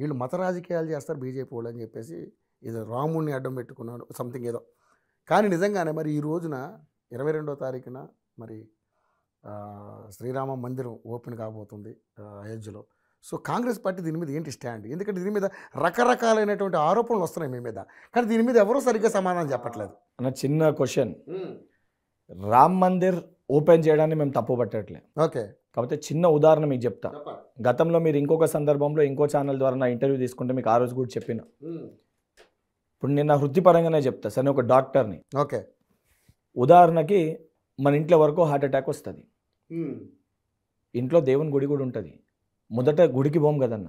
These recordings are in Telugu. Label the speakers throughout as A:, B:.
A: వీళ్ళు మత రాజకీయాలు చేస్తారు బీజేపీ వాళ్ళు అని చెప్పేసి ఏదో రాముడిని అడ్డం పెట్టుకున్నాడు సంథింగ్ ఏదో కానీ నిజంగానే మరి ఈ రోజున ఇరవై రెండో తారీఖున మరి శ్రీరామ మందిరం ఓపెన్ కాబోతుంది అయోధ్యలో సో కాంగ్రెస్ పార్టీ దీని మీద ఏంటి స్టాండ్ ఎందుకంటే దీని మీద రకరకాలైనటువంటి
B: ఆరోపణలు వస్తున్నాయి మీ మీద కానీ దీని మీద ఎవరూ సరిగ్గా సమాధానం చెప్పట్లేదు అన్న చిన్న క్వశ్చన్ రామ్ మందిర్ ఓపెన్ చేయడాన్ని మేము తప్పు పట్టట్లేదు ఓకే కాకపోతే చిన్న ఉదాహరణ మీకు చెప్తా గతంలో మీరు ఇంకొక సందర్భంలో ఇంకో ఛానల్ ద్వారా నా ఇంటర్వ్యూ తీసుకుంటే మీకు ఆ రోజు కూడా చెప్పిన ఇప్పుడు నేను నా వృత్తిపరంగానే చెప్తా సరే ఒక డాక్టర్ని ఓకే ఉదాహరణకి మన ఇంట్లో వరకు హార్ట్ అటాక్ వస్తుంది ఇంట్లో దేవుని గుడి కూడా ఉంటుంది మొదట గుడికి పోం కదన్న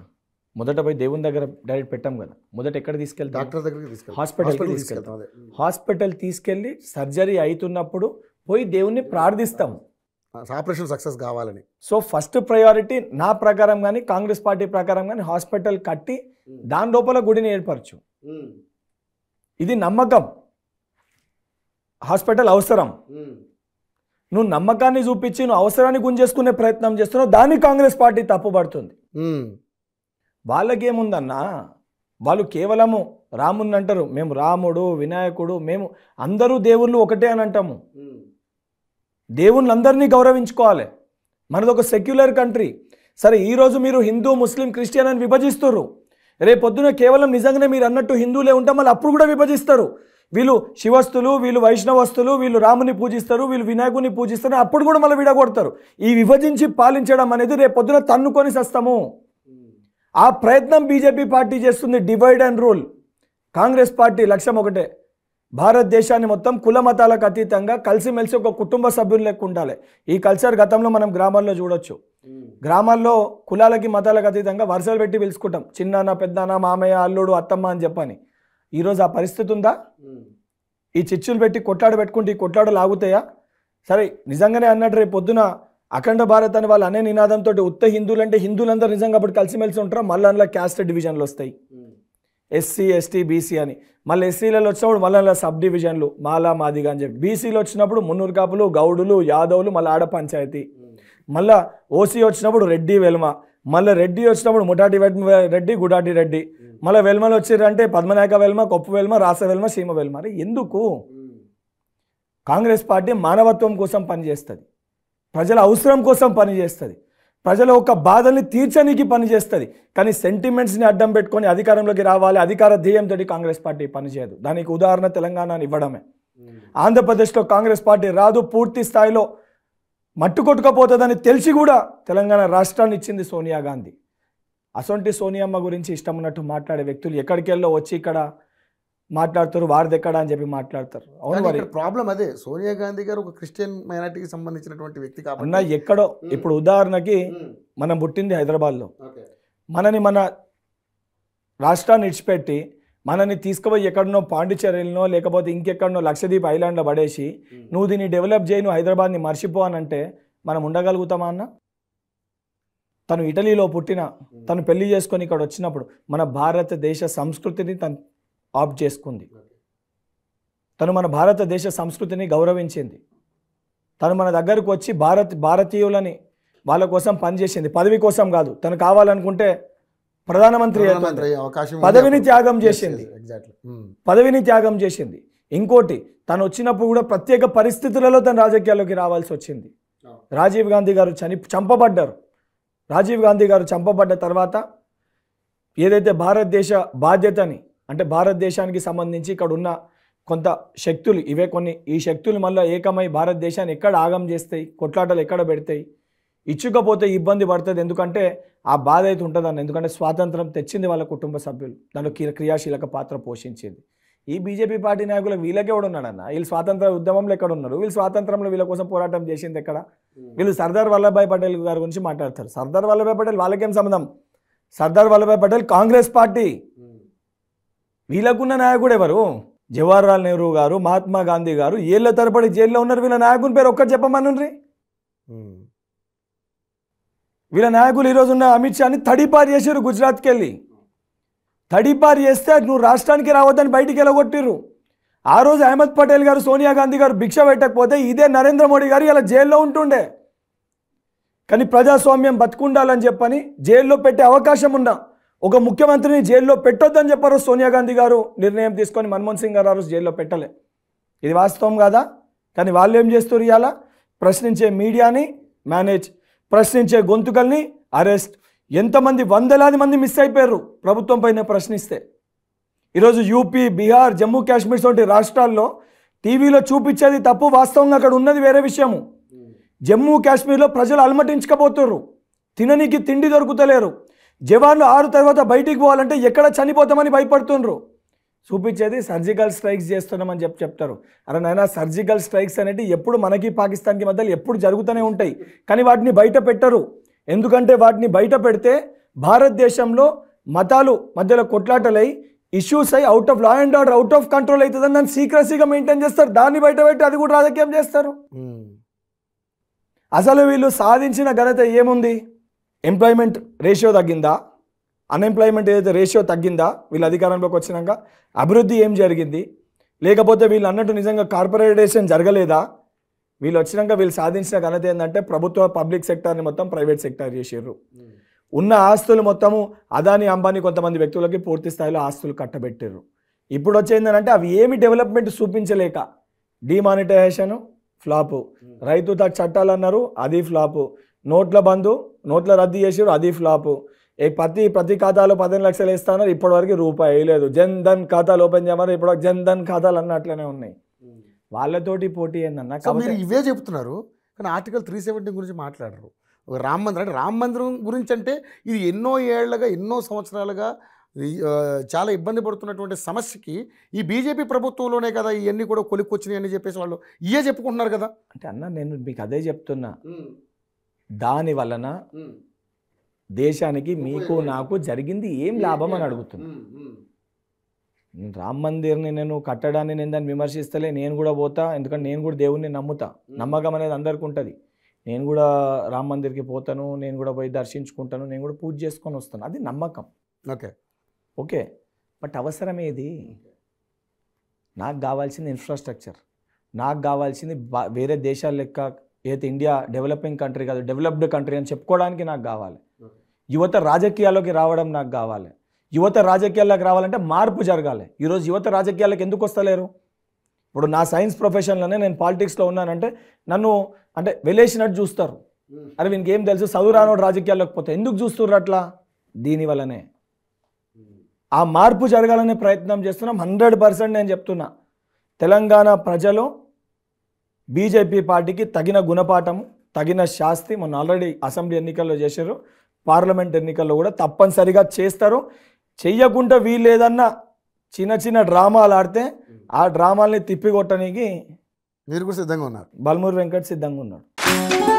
B: మొదట పోయి దేవుని దగ్గర డైరెక్ట్ పెట్టాం కదా మొదట ఎక్కడ తీసుకెళ్తా డాక్టర్ దగ్గరికి తీసుకెళ్తాం తీసుకెళ్తాం హాస్పిటల్ తీసుకెళ్ళి సర్జరీ అవుతున్నప్పుడు పోయి దేవుణ్ణి ప్రార్థిస్తాము ఆపరేషన్ సక్సెస్ కావాలని సో ఫస్ట్ ప్రయారిటీ నా ప్రకారం కానీ కాంగ్రెస్ పార్టీ ప్రకారం కానీ హాస్పిటల్ కట్టి దాని లోపల గుడిని ఏర్పరచు ఇది నమ్మకం హాస్పిటల్ అవసరం నువ్వు నమ్మకాన్ని చూపించి నువ్వు అవసరాన్ని గుంజేసుకునే ప్రయత్నం చేస్తున్నావు దాన్ని కాంగ్రెస్ పార్టీ తప్పుపడుతుంది వాళ్ళకేముందన్నా వాళ్ళు కేవలము రాముని అంటారు మేము రాముడు వినాయకుడు మేము అందరూ దేవుళ్ళు ఒకటే అని అంటాము దేవుళ్ళందరినీ గౌరవించుకోవాలి మనది ఒక సెక్యులర్ కంట్రీ సరే ఈరోజు మీరు హిందూ ముస్లిం క్రిస్టియన్ అని రేపు పొద్దున కేవలం నిజంగానే మీరు అన్నట్టు హిందువులే ఉంటే మళ్ళీ అప్పుడు కూడా విభజిస్తారు వీళ్ళు శివస్తులు వీళ్ళు వైష్ణవస్తులు వీళ్ళు రాముని పూజిస్తారు వీళ్ళు వినాయకుని పూజిస్తారు అప్పుడు కూడా మళ్ళీ విడగొడతారు ఈ విభజించి పాలించడం అనేది రేపొద్దున తన్నుకొని సస్తము ఆ ప్రయత్నం బీజేపీ పార్టీ చేస్తుంది divide and rule Congress party లక్ష్యం ఒకటే భారతదేశాన్ని మొత్తం కుల మతాలకు అతీతంగా కలిసిమెలిసి ఒక కుటుంబ సభ్యులు లెక్క ఉండాలి ఈ కల్చర్ గతంలో మనం గ్రామాల్లో చూడొచ్చు గ్రామాల్లో కులాలకి మతాలకు అతీతంగా వరుసలు పెట్టి పిలుచుకుంటాం చిన్నాన్న పెద్దన్న మామయ్య అల్లుడు అత్తమ్మ అని చెప్పని ఈరోజు ఆ పరిస్థితి ఉందా ఈ చిచ్చులు పెట్టి కొట్లాడు పెట్టుకుంటే ఈ కొట్లాడు లాగుతాయా సరే నిజంగానే అన్నట్టు రేపు పొద్దున అఖండ భారత్ అని వాళ్ళు అనే నినాదంతో ఉత్త హిందువులు అంటే హిందువులందరూ నిజంగా అప్పుడు కలిసిమెలిసి ఉంటారు మళ్ళీ అందులో క్యాస్ట్ డివిజన్లు వస్తాయి ఎస్సీ ఎస్టీ బీసీ అని మళ్ళీ ఎస్సీలలో వచ్చినప్పుడు మళ్ళీ సబ్ డివిజన్లు మాలా మాదిగా అని చెప్పి బీసీలో వచ్చినప్పుడు మున్నూరు కాపులు గౌడులు యాదవులు మళ్ళీ ఆడ పంచాయతీ మళ్ళీ ఓసీ వచ్చినప్పుడు రెడ్డి వెల్మ మళ్ళీ రెడ్డి వచ్చినప్పుడు ముఠాటి రెడ్డి గుడాటి రెడ్డి మళ్ళీ వెల్మలు వచ్చిరంటే పద్మనాయక వెల్మ కొప్పు వెల్మ రాస వెల్మ సీమ వెల్మ ఎందుకు కాంగ్రెస్ పార్టీ మానవత్వం కోసం పనిచేస్తుంది ప్రజల అవసరం కోసం పనిచేస్తుంది ప్రజల ఒక బాధల్ని తీర్చనీకి పనిచేస్తుంది కానీ సెంటిమెంట్స్ని అడ్డం పెట్టుకొని అధికారంలోకి రావాలి అధికార ధ్యేయంతో కాంగ్రెస్ పార్టీ పనిచేయదు దానికి ఉదాహరణ తెలంగాణని ఇవ్వడమే ఆంధ్రప్రదేశ్లో కాంగ్రెస్ పార్టీ రాదు పూర్తి స్థాయిలో మట్టు కొట్టుకపోతుందని తెలిసి కూడా తెలంగాణ రాష్ట్రాన్ని ఇచ్చింది సోనియా గాంధీ అసొంటి సోనియమ్మ గురించి ఇష్టం ఉన్నట్టు మాట్లాడే వ్యక్తులు ఎక్కడికెళ్ళో వచ్చి ఇక్కడ మాట్లాడతారు వారిది ఎక్కడ అని చెప్పి మాట్లాడతారు అవును మరి ప్రాబ్లం అదే
A: సోనియా గాంధీ గారు ఒక క్రిస్టియన్ మైనార్టీకి సంబంధించినటువంటి వ్యక్తి కాబట్టి ఎక్కడో ఇప్పుడు
B: ఉదాహరణకి మనం పుట్టింది హైదరాబాద్లో మనని మన రాష్ట్రాన్ని ఇడిచిపెట్టి మనని తీసుకుపోయి ఎక్కడనో పాండిచేరిలో లేకపోతే ఇంకెక్కడనో లక్షద్వీప్ ఐలాండ్లో పడేసి నువ్వు దీన్ని డెవలప్ చేయి నువ్వు హైదరాబాద్ని మర్చిపో అని అంటే మనం ఉండగలుగుతామా అన్న తను ఇటలీలో పుట్టిన తను పెళ్లి చేసుకొని ఇక్కడ వచ్చినప్పుడు మన భారతదేశ సంస్కృతిని తను ఆప్ చేసుకుంది తను మన భారతదేశ సంస్కృతిని గౌరవించింది తను మన దగ్గరకు వచ్చి భారత్ భారతీయులని వాళ్ళ కోసం పనిచేసింది పదవి కోసం కాదు తను కావాలనుకుంటే ప్రధానమంత్రి
A: పదవిని త్యాగం చేసింది hmm.
B: పదవిని త్యాగం చేసింది ఇంకోటి తను వచ్చినప్పుడు కూడా ప్రత్యేక పరిస్థితులలో తను రాజకీయాల్లోకి రావాల్సి వచ్చింది రాజీవ్ గాంధీ గారు చని చంపబడ్డారు రాజీవ్ గాంధీ గారు చంపబడ్డ తర్వాత ఏదైతే భారతదేశ బాధ్యతని అంటే భారతదేశానికి సంబంధించి ఇక్కడ ఉన్న కొంత శక్తులు ఇవే కొన్ని ఈ శక్తులు మళ్ళీ ఏకమై భారతదేశాన్ని ఎక్కడ ఆగం చేస్తాయి కొట్లాటలు ఎక్కడ పెడతాయి ఇచ్చుకపోతే ఇబ్బంది పడుతుంది ఎందుకంటే ఆ బాధ అయితే ఉంటుందని ఎందుకంటే స్వాతంత్రం తెచ్చింది వాళ్ళ కుటుంబ సభ్యులు దానిలో క్రియాశీలక పాత్ర పోషించింది ఈ బీజేపీ పార్టీ నాయకులు వీళ్ళకే కూడా ఉన్నాడన్న వీళ్ళు స్వాతంత్ర ఉద్యమంలో ఎక్కడ ఉన్నారు వీళ్ళు స్వాతంత్రంలో వీళ్ళ కోసం పోరాటం చేసింది ఎక్కడ వీళ్ళు సర్దార్ వల్లభాయ్ పటేల్ గారి గురించి మాట్లాడతారు సర్దార్ వల్లభాయ్ పటేల్ వాళ్ళకేం సంబంధం సర్దార్ వల్లభాయ్ పటేల్ కాంగ్రెస్ పార్టీ వీళ్ళకున్న నాయకుడు ఎవరు జవహర్లాల్ నెహ్రూ గారు మహాత్మా గాంధీ గారు ఏళ్ళ తరబడి జైల్లో ఉన్నారు వీళ్ళ నాయకుని పేరు ఒక్కటి చెప్పమనండి వీళ్ళ నాయకులు ఈరోజు ఉన్న అమిత్ షాని తడిపారు చేశారు గుజరాత్కి వెళ్ళి తడిపారు చేస్తే నువ్వు రాష్ట్రానికి రావద్దని బయటికి వెళ్ళగొట్టిర్రు ఆ రోజు అహ్మద్ పటేల్ గారు సోనియా గాంధీ గారు భిక్ష పెట్టకపోతే ఇదే నరేంద్ర మోడీ గారు ఇలా జైల్లో ఉంటుండే కానీ ప్రజాస్వామ్యం బతుకుండాలని చెప్పని జైల్లో పెట్టే అవకాశం ఉన్నా ఒక ముఖ్యమంత్రిని జైల్లో పెట్టొద్దని చెప్పారు సోనియా గాంధీ గారు నిర్ణయం తీసుకొని మన్మోహన్ సింగ్ గారు జైల్లో పెట్టలే ఇది వాస్తవం కాదా కానీ వాళ్ళు ఏం చేస్తారు ఇవాళ ప్రశ్నించే మీడియాని మేనేజ్ ప్రశ్నించే గొంతుకల్ని అరెస్ట్ ఎంతమంది వందలాది మంది మిస్ అయిపోయారు ప్రభుత్వం పైన ప్రశ్నిస్తే ఈరోజు యూపీ బీహార్ జమ్మూ కాశ్మీర్ వంటి రాష్ట్రాల్లో టీవీలో చూపించేది తప్పు వాస్తవంగా అక్కడ ఉన్నది వేరే విషయము జమ్మూ కాశ్మీర్లో ప్రజలు అలమటించకపోతున్నారు తిననీకి తిండి దొరుకుతలేరు జవాన్లు ఆరు తర్వాత బయటికి పోవాలంటే ఎక్కడ చనిపోతామని భయపడుతుండ్రు చూపించేది సర్జికల్ స్ట్రైక్స్ చేస్తున్నామని చెప్పి చెప్తారు అరే నాయన సర్జికల్ స్ట్రైక్స్ అనేవి ఎప్పుడు మనకి పాకిస్తాన్కి మధ్యలో ఎప్పుడు జరుగుతూనే ఉంటాయి కానీ వాటిని బయట పెట్టరు ఎందుకంటే వాటిని బయట పెడితే భారతదేశంలో మతాలు మధ్యలో కొట్లాటలై ఇష్యూస్ అయ్యి out of law and order out of control అవుతుందని దాన్ని సీక్రసీగా మెయింటైన్ చేస్తారు దాన్ని బయట పెట్టి అది కూడా రాజకీయం చేస్తారు అసలు వీళ్ళు సాధించిన ఘనత ఏముంది ఎంప్లాయ్మెంట్ రేషియో తగ్గిందా అన్ఎంప్లాయ్మెంట్ ఏదైతే రేషియో తగ్గిందా వీళ్ళు అధికారంలోకి వచ్చినాక అభివృద్ధి ఏం జరిగింది లేకపోతే వీళ్ళు అన్నట్టు నిజంగా కార్పొరేటేషన్ జరగలేదా వీళ్ళు వచ్చినాక వీళ్ళు సాధించిన ఘనత ఏంటంటే ప్రభుత్వ పబ్లిక్ సెక్టార్ని మొత్తం ప్రైవేట్ సెక్టార్ చేసారు hmm. ఉన్న ఆస్తులు మొత్తము అదాని అంబానీ కొంతమంది వ్యక్తులకి పూర్తి స్థాయిలో ఆస్తులు కట్టబెట్టారు ఇప్పుడు వచ్చేందనంటే అవి ఏమి డెవలప్మెంట్ చూపించలేక డిమానిటైజేషను ఫ్లాపు hmm. రైతు చట్టాలు అన్నారు అది ఫ్లాపు నోట్ల బంధు నోట్ల రద్దు చేసారు అది ఫ్లాపు ప్రతి ప్రతి ఖాతాలో పదిహేను లక్షలు ఇస్తున్నారు ఇప్పటివరకు రూపాయి వేయలేదు జన్ ధన్ ఖాతాలు ఓపెన్ చేయమని ఇప్పుడు జన్ ధన్ ఖాతాలు అన్నట్లనే ఉన్నాయి వాళ్ళతోటి పోటీ ఏందన్న మీరు ఇవే చెప్తున్నారు
A: కానీ ఆర్టికల్ త్రీ సెవెంటీ గురించి మాట్లాడరు
B: రామ మందిరం అంటే రామ
A: మందిరం గురించి అంటే ఇది ఎన్నో ఏళ్లుగా ఎన్నో సంవత్సరాలుగా చాలా ఇబ్బంది పడుతున్నటువంటి సమస్యకి ఈ బీజేపీ ప్రభుత్వంలోనే కదా ఇవన్నీ కూడా కొలిక్కొచ్చినాయి అని చెప్పేసి వాళ్ళు ఇవే
B: చెప్పుకుంటున్నారు కదా అంటే అన్న నేను మీకు అదే చెప్తున్నా దాని వలన దేశానికి మీకు నాకు జరిగింది ఏం లాభం అని అడుగుతుంది రామ్ మందిర్ని నేను కట్టడాన్ని నేను దాన్ని విమర్శిస్తలే నేను కూడా పోతా ఎందుకంటే నేను కూడా దేవుణ్ణి నమ్ముతా నమ్మకం అనేది అందరికీ ఉంటుంది నేను కూడా రామ్ మందిర్కి పోతాను నేను కూడా పోయి దర్శించుకుంటాను నేను కూడా పూజ చేసుకొని వస్తాను అది నమ్మకం ఓకే ఓకే బట్ అవసరం ఏది నాకు కావాల్సింది ఇన్ఫ్రాస్ట్రక్చర్ నాకు కావాల్సింది వేరే దేశాల లెక్క ఏదైతే ఇండియా డెవలపింగ్ కంట్రీ కాదు డెవలప్డ్ కంట్రీ అని చెప్పుకోవడానికి నాకు కావాలి యువత రాజకీయాల్లోకి రావడం నాకు కావాలి యువత రాజకీయాల్లోకి రావాలంటే మార్పు జరగాలి ఈరోజు యువత రాజకీయాలకు ఎందుకు వస్తలేరు ఇప్పుడు నా సైన్స్ ప్రొఫెషన్లోనే నేను పాలిటిక్స్లో ఉన్నానంటే నన్ను అంటే వెలేసినట్టు చూస్తారు అరే వీనికి ఏం తెలుసు చదువు రానోడు రాజకీయాల్లోకి పోతే ఎందుకు చూస్తున్నారు అట్లా దీనివల్లనే ఆ మార్పు జరగాలనే ప్రయత్నం చేస్తున్నాం హండ్రెడ్ పర్సెంట్ నేను చెప్తున్నా తెలంగాణ ప్రజలు బీజేపీ పార్టీకి తగిన గుణపాఠము తగిన శాస్తి మొన్న ఆల్రెడీ అసెంబ్లీ ఎన్నికల్లో చేశారు పార్లమెంట్ ఎన్నికల్లో కూడా తప్పనిసరిగా చేస్తారు చెయ్యకుండా వీలేదన్న చిన్న చిన్న డ్రామాలు ఆడితే ఆ డ్రామాల్ని తిప్పికొట్టడానికి మీరు కూడా సిద్ధంగా ఉన్నారు బల్మూరి వెంకట్ సిద్ధంగా ఉన్నాడు